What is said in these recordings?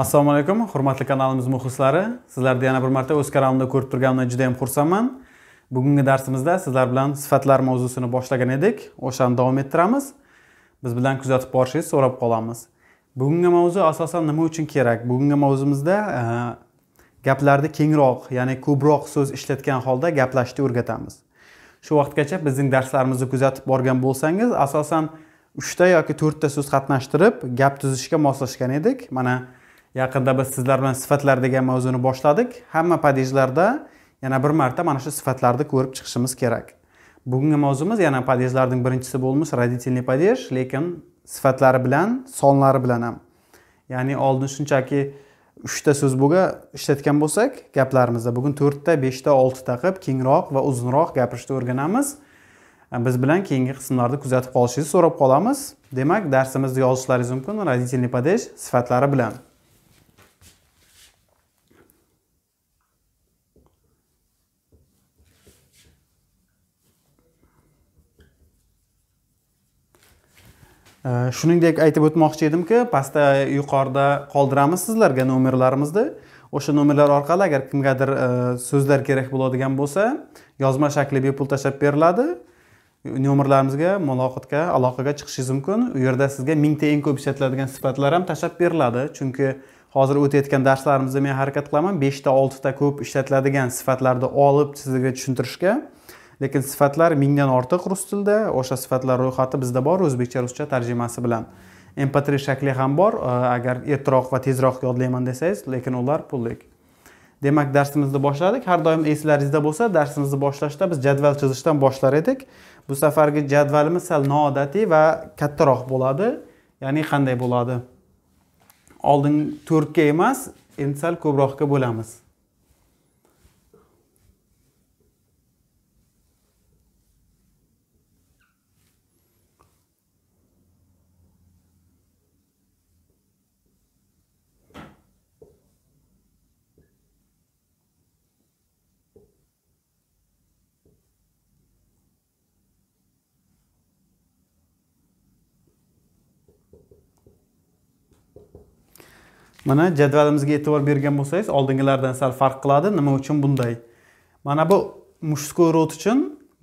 assalomu alaykum hurmatli kanalimiz muxlislari sizlarni yana bir marta o'z kanalimda ko'rib turganimdan juda yam xursandman bugungi darsimizda sizlar bilan sifatlar mavzusini boshlagan edik o'shani davom ettiramiz biz bilan kuzatib borishingizni so'rab qolamiz bugungi mavzu asosan nima uchun kerak bugungi mavzumizda e, gaplarni kengroq ya'ni ko'proq so'z ishlatgan holda gaplashishni o'rgatamiz shu vaqtgacha bizning darslarimizni kuzatib borgan bo'lsangiz asosan uchta yoki to'rtta so'z qatnashtirib gap tuzishga moslashgan edik mana yaqinda biz sizlar bilan sifatlar degan mavzuni boshladik hamma padejlarda yana bir marta mana shu sifatlarni ko'rib chiqishimiz kerak bugungi mavzumiz yana padejlarning birinchisi bo'lmish родительный падеж lekin sifatlari bilan sonlari bilan ham ya'ni oldin shunchaki uchta so'z bo'lgan ishlatgan bo'lsak gaplarimizda bugun to'rtta beshta oltita qilib kengroq va uzunroq gapirishni o'rganamiz biz bilan keyingi qismlarda kuzatib qolishingizni so'rab qolamiz demak darsimizni yozishlaringiz mumkin родительный падеж sifatlari bilan Э, shuningdek aytib o'tmoqchi edimki pastda yuqorida qoldiramiz sizlarga nomerlarimizni o'sha nomerlar orqali agar kimgadir e, so'zlar kerak bo'ladigan bo'lsa yozma shakli bepul tashlab beriladi nomerlarimizga muloqotga aloqaga chiqishingiz mumkin u yerda sizga mingta eng ko'p ishlatiladigan sifatlar ham tashlab beriladi chunki hozir o'tayotgan darslarimizda men harakat qilaman beshta oltita ko'p ishlatiladigan sifatlarni olib sizlarga tushuntirishga lekin sifatlar mingdan ortiq rus tilida o'sha sifatlar ro'yxati bizda bor o'zbekcha ruscha tarjimasi bilan mp3 shakli ham bor e, agar ertaroq va tezroq yodlayman desangiz lekin ular pullik demak darsimizni boshladik har doim eslaringizda bo'lsa darsimizni boshlashda biz jadval chizishdan boshlar edik bu safargi jadvalimiz sal noodatiy va kattaroq bo'ladi ya'ni qanday bo'ladi oldin to'rtga emas endi sal ko'proqqa bo'lamiz mana jadvalimizga e'tibor bergan bo'lsangiz oldingilardan sal farq qiladi nima uchun bunday mana bu mushskoy rod uchun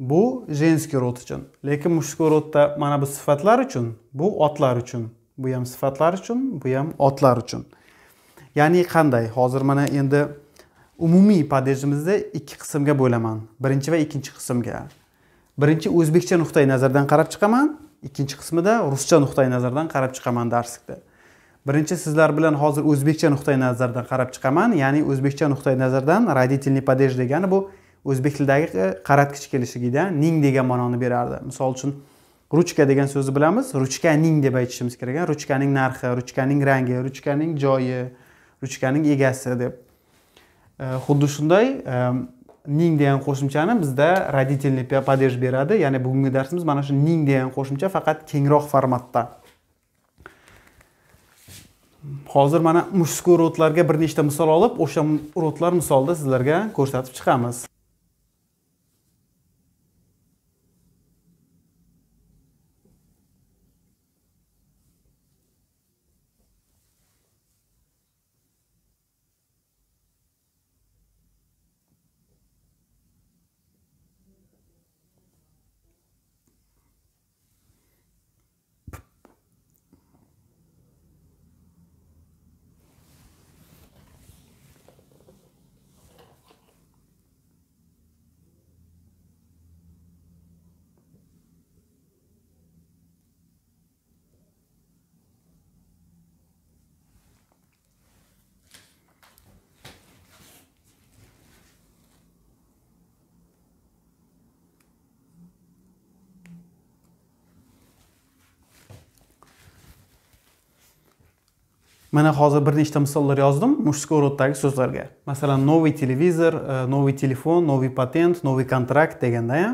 bu jenskiy rod uchun lekin mushskoy rodda mana bu sifatlar uchun bu otlar uchun bu ham sifatlar uchun bu ham otlar uchun ya'ni qanday hozir mana endi umumiy padejimizni ikki qismga bo'laman birinchi va ikkinchi qismga birinchi o'zbekcha nuqtai nazardan qarab chiqaman ikkinchi qismida ruscha nuqtai nazardan qarab chiqaman darslikda birinchi sizlar bilan hozir o'zbekcha nuqtai nazardan qarab chiqaman ya'ni o'zbekcha nuqtai nazardan родительный падеж degani bu o'zbek tilidagi e, qaratgich kelishigida ning degan ma'noni berardi misol uchun ruchka degan so'zni bilamiz ruchkaning deb aytishimiz kerak ruchkaning narxi ruchkaning rangi ruchkaning joyi ruchkaning egasi deb e, xuddi shunday e, ning degan qo'shimchani bizda родительный падеж beradi ya'ni bugungi darsimiz mana shu ning degan qo'shimcha faqat kengroq formatda hozir mana mushkurotlarga bir nechta misol olib o'sha urug'lar misolida sizlarga ko'rsatib chiqamiz mana hozir bir nechta misollar yozdim мужской roddagi so'zlarga masalan новый televizor новый e, telefon новый patent новый kontrakt deganda ham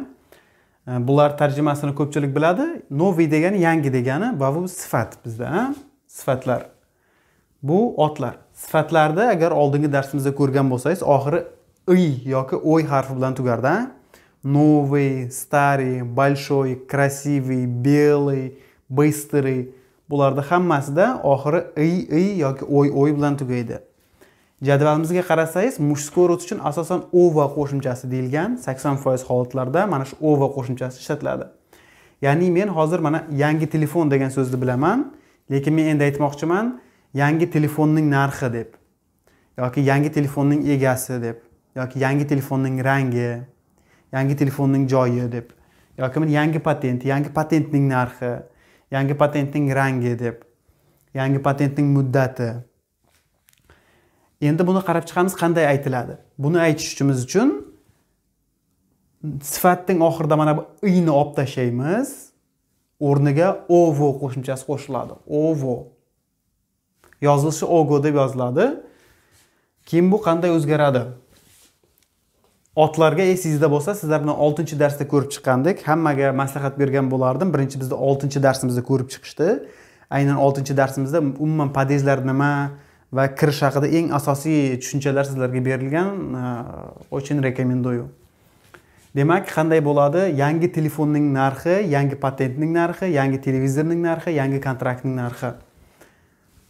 e, bular tarjimasini ko'pchilik biladi новый degani yangi degani va bu sifat bizda sifatlar bu otlar sifatlarda agar oldingi darsimizda ko'rgan bo'lsangiz oxiri iy yoki o'y harfi bilan tugardi новый, старый, большой, красивый, белый, быстрый. bularni hammasida oxiri iy iy yoki o'y o'y bilan tugaydi jadvalimizga qarasangiz мужской род uchun asosan ova qo'shimchasi deyilgan sakson foiz holatlarda mana shu ova qo'shimchasi ishlatiladi ya'ni men hozir mana yangi telefon degan so'zni bilaman lekin men endi aytmoqchiman yangi telefonning narxi deb yoki yangi telefonning egasi deb yoki yangi telefonning rangi yangi telefonning joyi deb yoki yangi patent yangi patentning narxi yangi patentning rangi deb yangi patentning muddati endi buni qarab chiqamiz qanday aytiladi buni aytishimiz uchun sifatning oxirida mana bu iyni olib tashlaymiz o'rniga ovo qo'shimchasi qo'shiladi ovo yozilishi ogo deb yoziladi keyin bu qanday o'zgaradi otlarga esingizda bo'lsa sizlar bilan oltinchi darsda ko'rib chiqqandik hammaga maslahat bergan bo'lardim birinchi bizda oltinchi darsimizda ko'rib chiqishdi aynan oltinchi darsimizda umuman podezlar nima va kirish haqida eng asosiy tushunchalar sizlarga berilgan очень eh, rekomenduyu demak qanday bo'ladi yangi telefonning narxi yangi patentning narxi yangi televizorning narxi yangi kontraktning narxi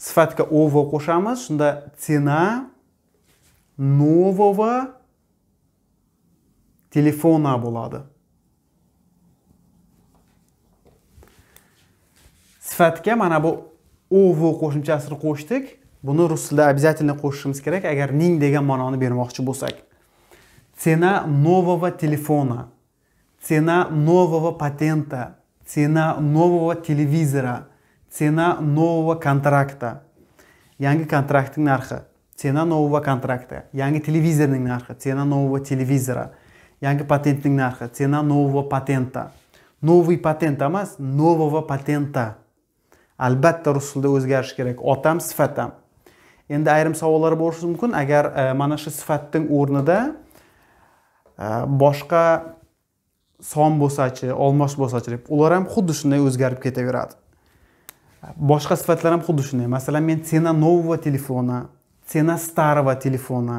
sifatga ovo qo'shamiz shunda tsena нового telefona bo'ladi sifatga mana bu ov qo'shimchasini qo'shdik buni rus tilida обязательно qo'shishimiz kerak agar ning degan ma'noni bermoqchi bo'lsak цена нового телефона цена нового патента цена нового телевизора цена нового контракта yangi kontraktning narxi цена нового контракта yangi televizorning narxi цена нового телевизора yangi patentning narxi цена нового patenta новый patent emas нового patenta albatta rus tilida o'zgarishi kerak otam sifatam endi ayrim savollar bo'lishi mumkin agar e, mana shu sifatning o'rnida e, boshqa son bo'lsachi olmosh bo'lsachi deb ular ham xuddi shunday o'zgarib ketaveradi boshqa sifatlar ham xuddi shunday masalan men cena нового telefona cena старого telefona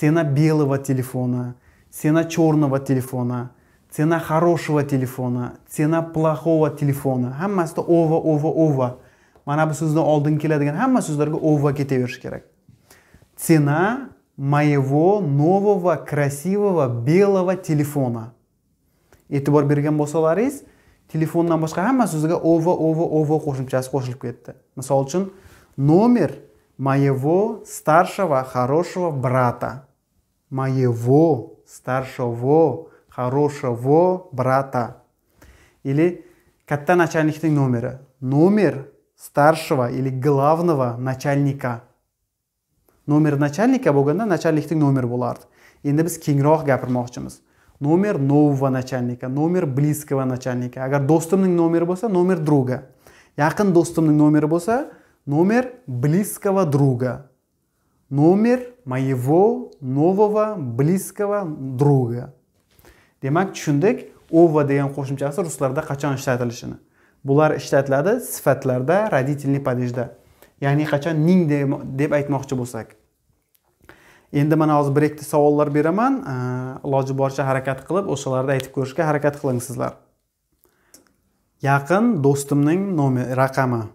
cena белого telefona цена черного телефона цена хорошего телефона цена плохого телефона hammasida ova ova ova mana bu so'zdan oldin keladigan hamma so'zlarga ova ketaverishi kerak цена моего нового красивого белого телефона e'tibor bergan bo'lsalaringiz telefondan boshqa hamma so'ziga ova ova ova qo'shimchasi qo'shilib ketdi misol uchun номер моего старшего хорошего брата моего старшего, хорошего брата. Или катта начальниктің номера, Номер старшего или главного начальника. Номер начальника болғанда начальниктің номер был арт, болады. Енді біз кеңірек гапырмақшымыз. Номер нового начальника, номер близкого начальника. ага доступный номер болса, номер друга. Яқын доступный номер болса, номер близкого друга. Номер моего нового близкого друга. Демак, чундек, ова деген кошмчасы русларда качан штатлышыны. Булар штатлады сфатларда родительный падежда. Яни качан нин деп айтмақчы болсак. Енді мана аз бректі сауаллар береман, ладжы барша харакат қылып, ошаларда айтып көршке харакат қылыңсызлар. Яқын достымның номер, рақамы.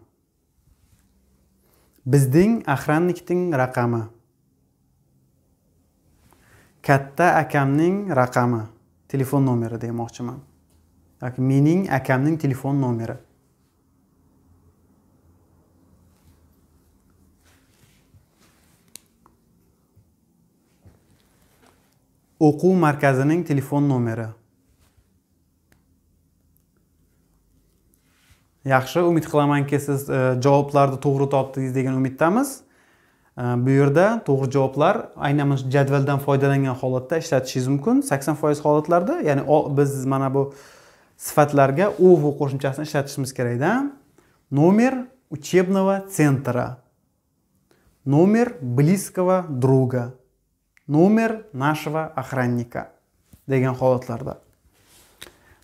Біздің ахранниктің рақамы. katta akamning raqami telefon nomeri demoqchiman yoki mening akamning telefon nomeri o'quv markazining telefon nomeri yaxshi umid qilamanki siz e, javoblarni to'g'ri topdingiz degan umiddamiz bu yerda to'g'ri javoblar aynan mana shu jadvaldan foydalangan holatda ishlatishingiz mumkin sakson foiz holatlarda ya'ni biz mana bu sifatlarga ovu qo'shimchasini ishlatishimiz kerakda nomer учебного центра номер близкого друга номер нашего охранника degan holatlarda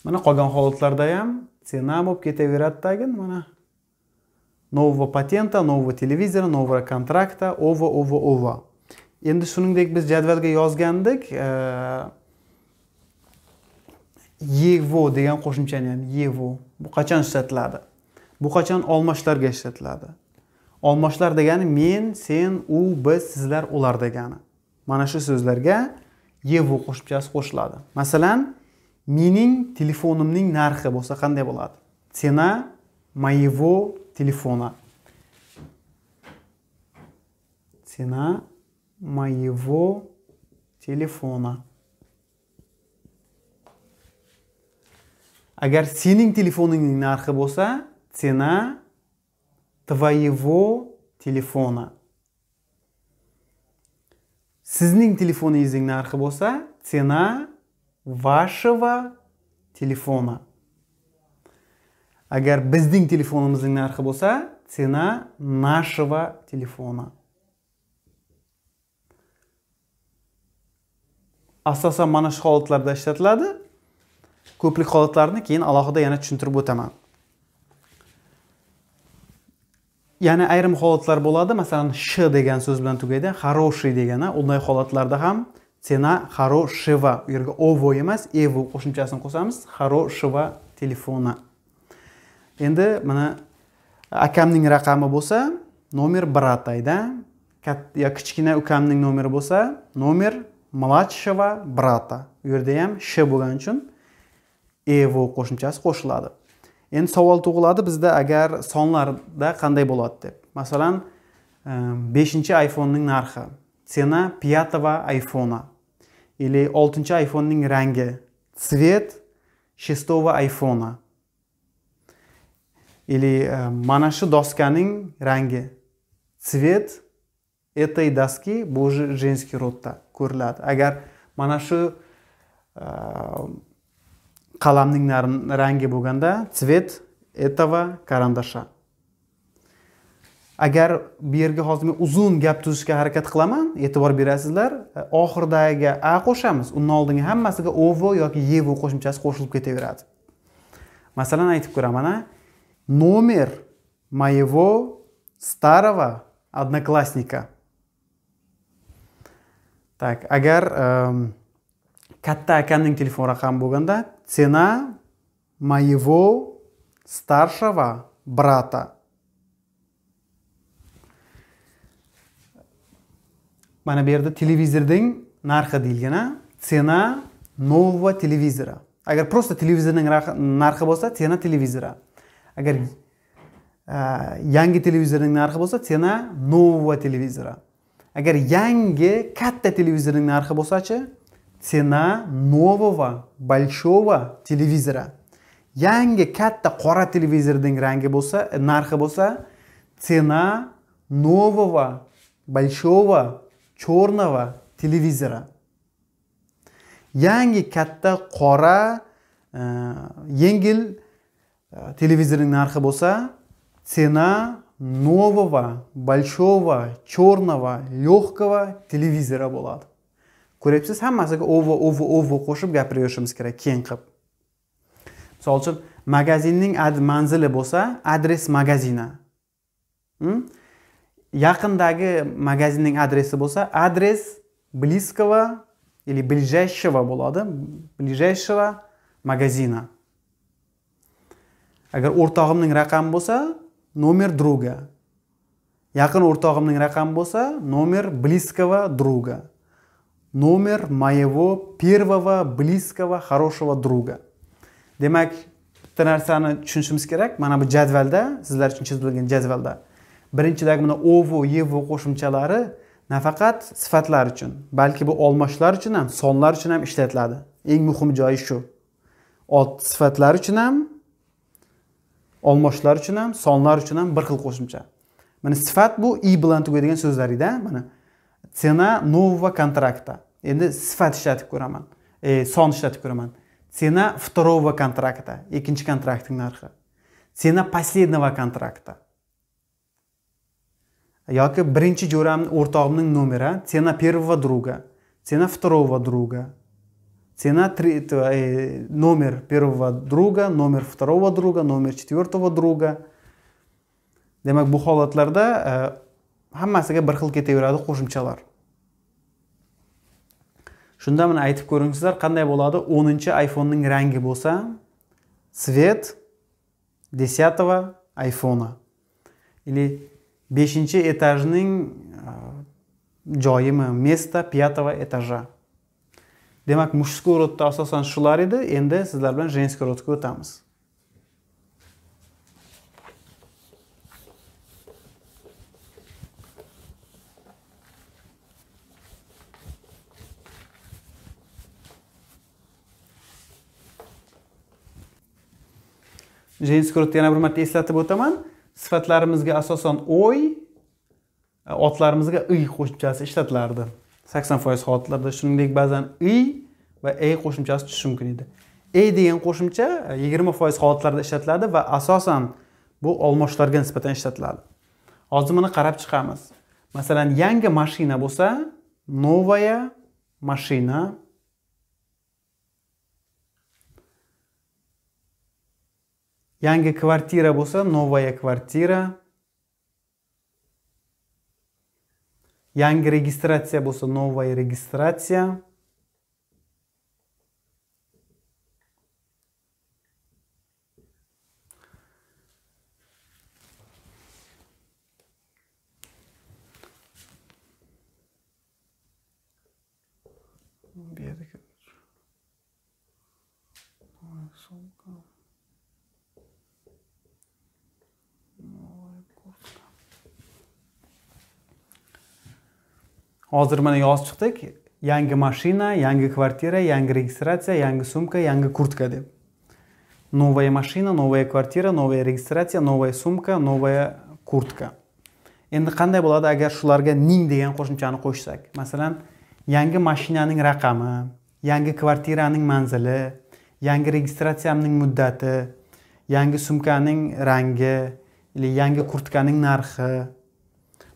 mana qolgan holatlarda ham tsena bo'lib ketaveradidagi mana нового патента, нового телевизора, нового контракта, ова, ова, ова. Енді шуныңдек біз жәдвәлге язгандык, ЕВО деген қошымчан ем, ЕВО. Бу қачан шетлады? Бу қачан алмашлар гешетлады? Алмашлар деген мен, сен, у, біз, сізлер, олар деген. Манашы сөзлерге ЕВО қошымчасы қошылады. Мәселен, менің телефонымның нархы болса қандай болады? Цена моего телефона. Цена моего телефона. Agar sening telefoningning narxi bo'lsa, цена твоего телефона. Sizning telefoningizning narxi bo'lsa, цена вашего телефона. agar bizning telefonimizning narxi bo'lsa tsena нашего telefona asosan mana shu holatlarda ishlatiladi ko'plik holatlarni keyin alohida yana tushuntirib o'taman yana ayrim holatlar bo'ladi masalan sh degan so'z bilan tugaydi хороший degani unday holatlarda ham tsena хорошего u yerga ovo emas evo qo'shimchasini qo'ysamiz хорошего telefona endi mana akamning raqami bo'lsa nomer bratayda yo kichkina ukamning nomeri bo'lsa nomer младшего brata u yerda ham sh bo'lgani uchun evo qo'shimchasi qo'shiladi endi savol tug'iladi bizda agar sonlarda qanday bo'ladi deb masalan ehm, beshinchi iphonening narxi cena пятого айфона или oltinchi iPhone'ning rangi цвет шестого айфона или э, mana shu доскаning rangi цвет этой доски bu женский родda ko'riladi agar mana shu э, qalamning rangi bo'lganda цвет этого карандаша agar bu yerga hozir men uzun gap tuzishga harakat qilaman e'tibor berasizlar e, oxiridagiga a qo'shamiz undan oldingi hammasiga ovo yoki yevo qo'shimchasi qo'shilib ketaveradi masalan aytib ko'raman a номер моего старого одноклассника. Так, агар катта акамның телефон рақам болғанда цена моего старшего брата. Мана берді yerda televizorning narxi Цена нового телевизора. Агар просто televizorning нарқы болса цена телевизора. agar yangi televizorning narxi bo'lsa tsena нового televizora agar yangi katta televizorning narxi bo'lsachi tsena нового большого televizora yangi katta qora televizorning rangi bo'lsa e, narxi bo'lsa tsena нового большого черного televizora yangi katta qora e, yengil televizorning narxi bo'lsa цена нового большого черного легкого televizora bo'ladi ko'ryapsiz hammasiga ovo ovo ovo qo'shib gapiraverishimiz kerak keng qilib misol uchun magazinning ad manzili bo'lsa adres magazina hmm? yaqindagi magazinning adresi bo'lsa adres близкого или ближайшего bo'ladi ближайшего магазина agar o'rtog'imning raqami bo'lsa nomer друга yaqin o'rtog'imning raqami bo'lsa nomer близкого друга nomer моего первого близкого хорошего друга demak bitta narsani tushunishimiz kerak mana bu jadvalda sizlar uchun chizilgan jadvalda birinchidagi mana ovu yevu qo'shimchalari nafaqat sifatlar uchun balki bu olmashlar uchun ham sonlar uchun ham ishlatiladi eng muhim joyi shu ot sifatlar uchun ham olmoshlar uchun ham sonlar uchun ham bir xil qo'shimcha mana sifat bu i bilan tugaydigan so'zlarida mana tsena нового kontrakta endi sifat ishlatib ko'raman e, son ishlatib ko'raman tsena второго kontrakta ikkinchi kontraktning narxi tsena последнего kontrakta yoki birinchi jo'ramni o'rtog'imning nomeri tsena первого друга tsena второго друга Цена три, это, э, номер первого друга, номер второго друга, номер четвертого друга. Демак, бу holatlarda hammasiga bir xil ketaveradi qo'shimchalar. Shunda mana aytib ko'ring sizlar qanday bo'ladi? 10-chi iPhone ning rangi bo'lsa, цвет 10-го iPhone или 5-chi etajning joyimi, место пятого этажа. demak mushskiy rodda asosan shular edi endi sizlar bilan jenskiy rodga o'tamiz jenskiy rodni yana bir marta eslatib o'taman sifatlarimizga asosan o'y otlarimizga iy qo'shimchasi ishlatilardi sakson foiz holatlarda shuningdek ba'zan i va e qo'shimchasi tushishi mumkin edi e degan qo'shimcha e, yigirma foiz holatlarda ishlatiladi va asosan bu olmoshlarga nisbatan ishlatiladi hozir buni qarab chiqamiz masalan yangi mashina bo'lsa новая mashina yangi kvartira bo'lsa новая kvartira yangi registratsiya bo'lsa новая registratsiya bu yerdagi sumka hozir mana yoz chiqdik yangi mashina yangi kvartira yangi registratsiya yangi sumka yangi kurtka deb новая mashina новая kvartira новая registratsiya новая sumka новая kurtka endi qanday bo'ladi agar shularga ning degan qo'shimchani qo'shsak masalan yangi mashinaning raqami yangi kvartiraning manzili yangi registratsiyamning muddati yangi sumkaning rangi yangi kurtkaning narxi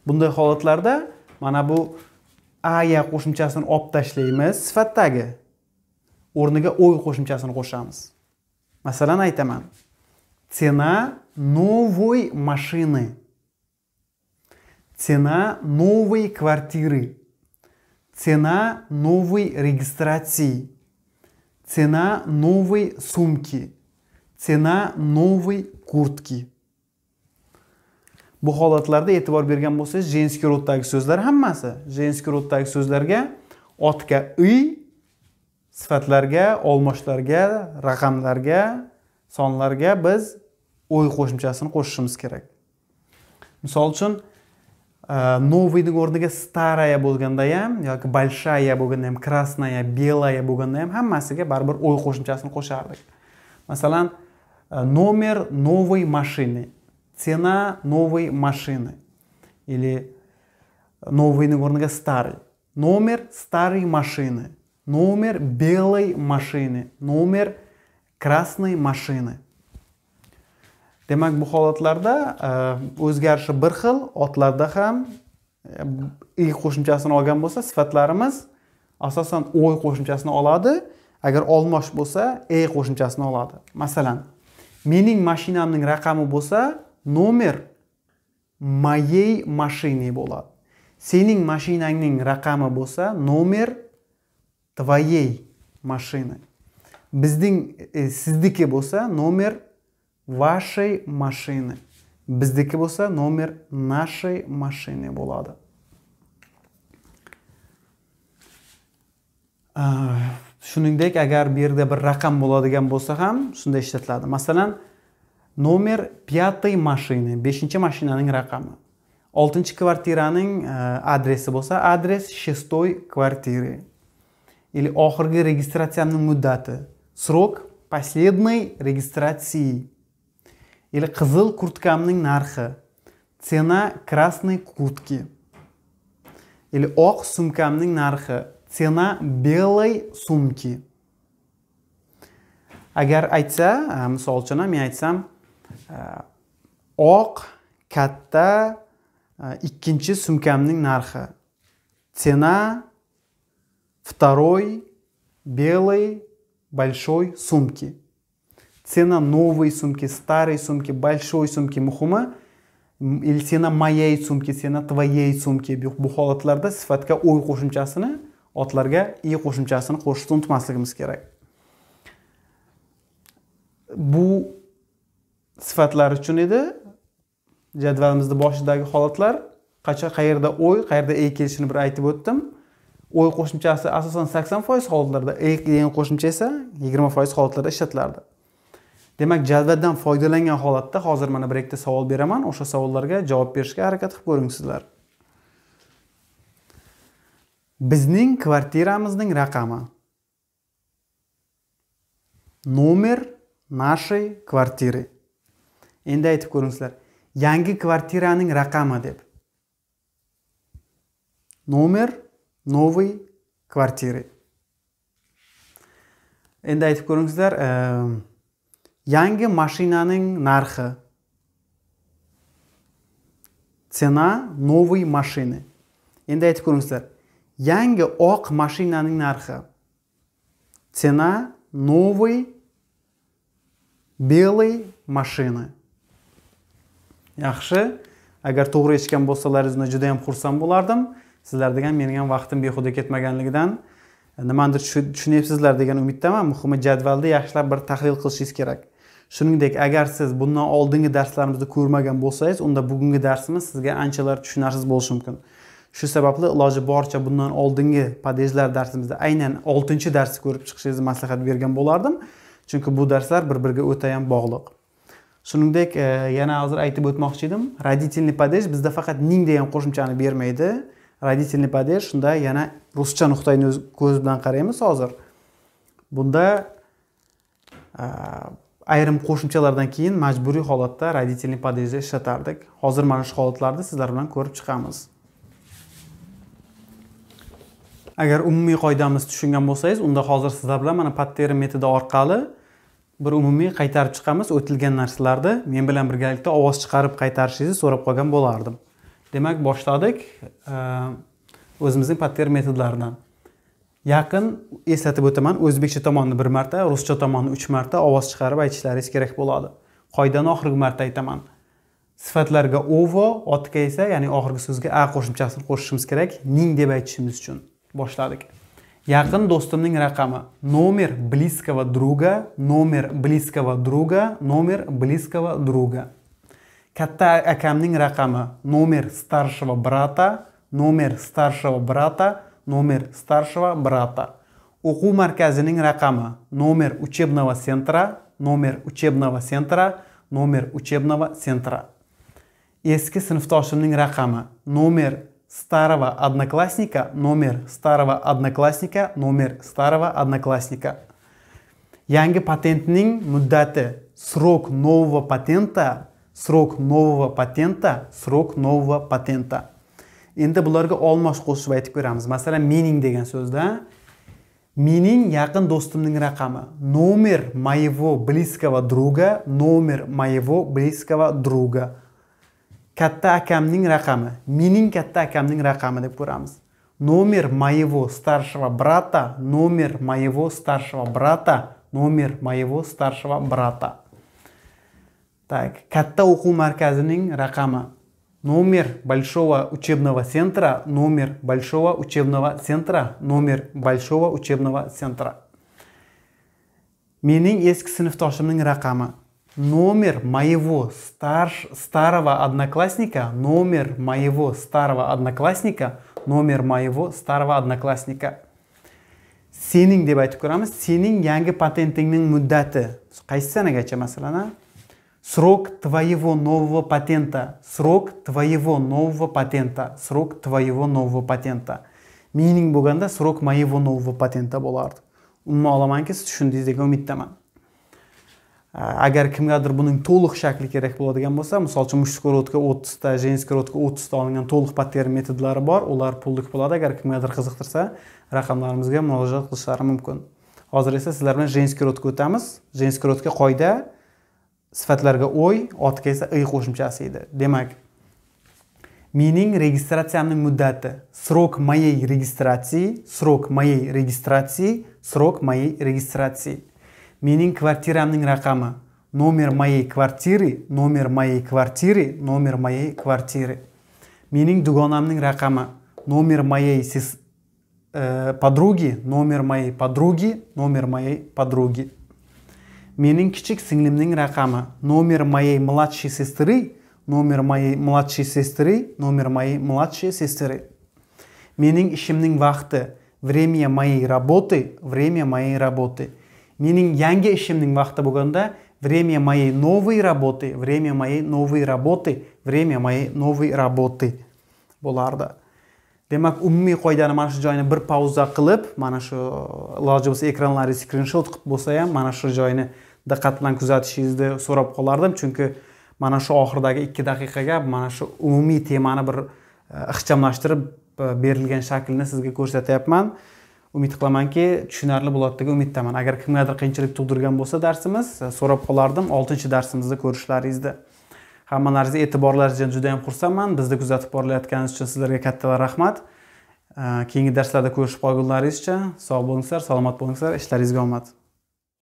bunday holatlarda mana bu aya qo'shimchasini olib tashlaymiz sifatdagi o'rniga oy qo'shimchasini qo'shamiz masalan aytaman цена новой машины цена новой квартиры цена новой регистрации цена новой сумки цена новой куртки bu holatlarda e'tibor bergan bo'lsangiz jenskiy roddagi so'zlar hammasi jenskiy roddagi so'zlarga otga iy sifatlarga olmoshlarga raqamlarga sonlarga biz o'y qo'shimchasini qo'shishimiz kerak misol uchun e, novыйni o'rniga staraya bo'lganda ham yoki большая bo'lganda ham красная белая bo'lganda ham hammasiga baribir o'y qo'shimchasini qo'shardik masalan e, nomer новой машины цена новой машины или новый, наверное, старый. Номер старой машины, номер белой машины, номер красной машины. Демак бу ҳолатларда өзгәрші э, бир хил отларда ҳам үй э, қўшимчасини олган бўлса сифатларимиз асосан ой қўшимчасини олади агар олмаш бўлса әй қўшимчасини олади Масалан, менинг машинамнинг рақами бўлса номер моей машины болады сенің машинаңның рақамы болса номер твоей машины біздің ә, сіздікі болса номер вашей машины біздікі болса номер нашей машины болады shuningdek agar bu бір рақам боладыған bo'ladigan bo'lsa ham shunday номер пятый машины бешенче машинаның рақамы алтынчы квартираның э, адресы болса адрес шестой квартиры или ахыргы регистрацияның мүддаты срок последней регистрации или қызыл курткамның нархы цена красной куртки или ох сумкамның нархы цена белой сумки агар айтса misol uchun men aytsam Э, oq katta э, ikkinchi sumkamning narxi цена второй белой большой сумки цена новой сумки старой сумки большой сумки muhimi или цена моей сумки цена твоей сумки bu holatlarda sifatga o'y qo'shimchasini otlarga i qo'shimchasini qo'shishni unutmasligimiz kerak bu sifatlari uchun edi jadvalimizni boshidagi holatlar qachon qayerda o'y qayerda ey kelishini bir aytib o'tdim o'y qo'shimchasi asosan sakson foiz holatlarda ey degan qo'shimcha esa yigirma foiz holatlarda ishlatilardi demak jadvaldan foydalangan holatda hozir mana bir ikkita savol beraman o'sha savollarga javob berishga harakat qilib ko'ring sizlar bizning kvartiramizning raqami номер нашей квартиры. endi aytib ko'ringizlar yangi kvartiraning raqami deb nomer новый квартиры endi aytib ko'ringizlar ehm, yangi mashinaning narxi tsena новой mashины endi aytib ko'ringizlar yangi oq mashinaning narxi tsena новой белой машины yaxshi agar to'g'ri eshitgan bo'lsalaringizni juda yam xursand bo'lardim sizlar degan meni ham vaqtim behuda ketmaganligidan e, nimanidir tushunyapsizlar degan umiddaman muhimi jadvalni yaxshilab bir tahlil qilishingiz kerak shuningdek agar siz bundan oldingi darslarimizni ko'rmagan bo'lsangiz unda bugungi darsimiz sizga anchalar tushunarsiz bo'lishi mumkin shu sababli iloji boricha bundan oldingi padejlar darsimizda aynan oltinchi darsni ko'rib chiqishingizni maslahat bergan bo'lardim chunki bu darslar bir biriga o'ta ham bog'liq shuningdek e, yana hozir aytib o'tmoqchi edim родительный падеж bizda faqat ning degan qo'shimchani bermaydi родительный падеж shunda yana ruscha nuqtai ko'z bilan qaraymiz hozir bunda e, ayrim qo'shimchalardan keyin majburiy holatda родительный падежni ishlatardik hozir mana shu holatlarni sizlar bilan ko'rib chiqamiz agar umumiy qoidamizni tushungan bo'lsangiz unda hozir sizlar bilan mana patterin metodi orqali bir umumiy qaytarib chiqamiz o'tilgan narsalarni men bilan birgalikda ovoz chiqarib qaytarishingizni so'rab qolgan bo'lardim demak boshladik e, o'zimizning patter metodlaridan yaqin eslatib o'taman o'zbekcha tomonni bir marta ruscha tomonni uch marta ovoz chiqarib aytishlaringiz kerak bo'ladi qoidani oxirgi marta aytaman sifatlarga ovo otga esa ya'ni oxirgi so'zga a qo'shimchasini qo'shishimiz kerak ning deb aytishimiz uchun boshladik Yaqin do'stimning raqami. Nomer близкого druga, nomer близкого druga, nomer близкого druga. Katta akamning raqami. Nomer starshego brata, nomer starshego brata, nomer starshego brata. O'quv markazining raqami. Nomer uchebnogo sentra, nomer uchebnogo sentra, nomer uchebnogo sentra. Eski sinfdoshimning raqami. Nomer старого одноклассника номер старого одноклассника номер старого одноклассника. Янги патентнинг muddati срок нового патента срок нового патента срок нового патента. Endi bularga olmosh qo'shib aytib ko'ramiz. Masalan, деген degan so'zda Mening яқын достымның рақамы. Номер моего близкого друга, номер моего близкого друга katta akamning raqami mening katta akamning raqami deb ko'ramiz номер моего старшего брата номер моего старшего брата номер моего старшего брата так katta o'quv markazining raqami номер большого учебного центра номер большого учебного центра номер большого учебного центра mening eski sinfdoshimning raqami номер моего старш, старого одноклассника, номер моего старого одноклассника, номер моего старого одноклассника. Сенің деп айтып көреміз. Сенің яңғы патентіңнің мүддәті. Қайсы санагача мәселен? Срок твоего нового патента. Срок твоего нового патента. Срок твоего нового патента. Менің болғанда срок моего нового патента боларды. Умма аламанки сіз деген үміттемін. agar kimgadir buning to'liq shakli kerak bo'ladigan bo'lsa misol uchun mushuk rodka o'ttizta женский rodka o'ttizta olingan to'liq pattern metodlari bor ular pullik bo'ladi agar kimgadir qiziqtirsa raqamlarimizga murojaat qilishlari mumkin hozir esa sizlar bilan женский rodka o'tamiz женский rodka qoida sifatlarga o'y otga esa i qo'shimchasi edi demak mening registratsiyamni muddati срок моей регистрации срок моей регистрации срок моей регистрации Mening kvartiramning raqami. Номер моей квартиры, номер моей квартиры, номер моей квартиры. Mening dugonamning raqami. Номер моей сес... э, подруги, номер моей подруги, номер моей подруги. Mening kichik singlimning raqami. Номер моей младшей сестры, номер моей младшей сестры, номер моей младшей сестры. Mening ishimning vaqti. Время моей работы, время моей работы. mening yangi ishimning vaqti bo'lganda время моей новой работы время моей новой работы время моей новой работы bo'lardi demak umumiy qoidani mana shu joyini bir pauza qilib mana shu iloji bo'lsa ekranlaringizni skrinshot qilib bo'lsa ham mana shu joyni diqqat bilan kuzatishingizni so'rab qolardim chunki mana shu oxiridagi ikki daqiqaga mana shu umumiy temani bir e, ixchamlashtirib e, berilgan shaklni sizga ko'rsatyapman umid qilamanki tushunarli bo'ladi degan umiddaman agar kimgadir qiyinchilik tug'dirgan bo'lsa darsimiz e, so'rab qolardim oltinchi darsimizda ko'rishlaringizni hammalaringizni e'tiborlaringizdan juda yam xursandman bizni kuzatib borayotganingiz uchun sizlarga katta rahmat e, keyingi darslarda ko'rishib qolgunlaringizcha sog' bo'linglar salomat bo'linglar ishlaringizga omad